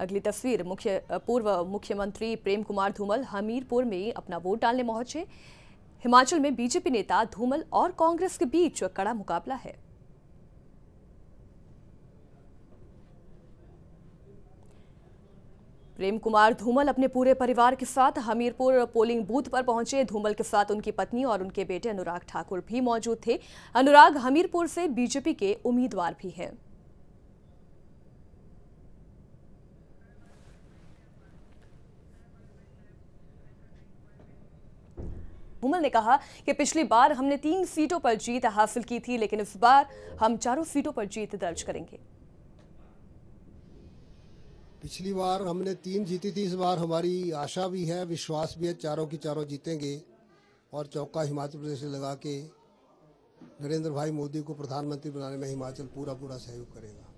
अगली तस्वीर मुख्य पूर्व मुख्यमंत्री प्रेम कुमार धूमल हमीरपुर में अपना वोट डालने पहुंचे हिमाचल में बीजेपी नेता धूमल और कांग्रेस के बीच कड़ा मुकाबला है प्रेम कुमार धूमल अपने पूरे परिवार के साथ हमीरपुर पोलिंग बूथ पर पहुंचे धूमल के साथ उनकी पत्नी और उनके बेटे अनुराग ठाकुर भी मौजूद थे अनुराग हमीरपुर से बीजेपी के उम्मीदवार भी हैं धूमल ने कहा कि पिछली बार हमने तीन सीटों पर जीत हासिल की थी लेकिन इस बार हम चारों सीटों पर जीत दर्ज करेंगे पिछली बार हमने तीन जीती थी इस बार हमारी आशा भी है विश्वास भी है चारों की चारों जीतेंगे और चौका हिमाचल प्रदेश से लगा के नरेंद्र भाई मोदी को प्रधानमंत्री बनाने में हिमाचल पूरा पूरा सहयोग करेगा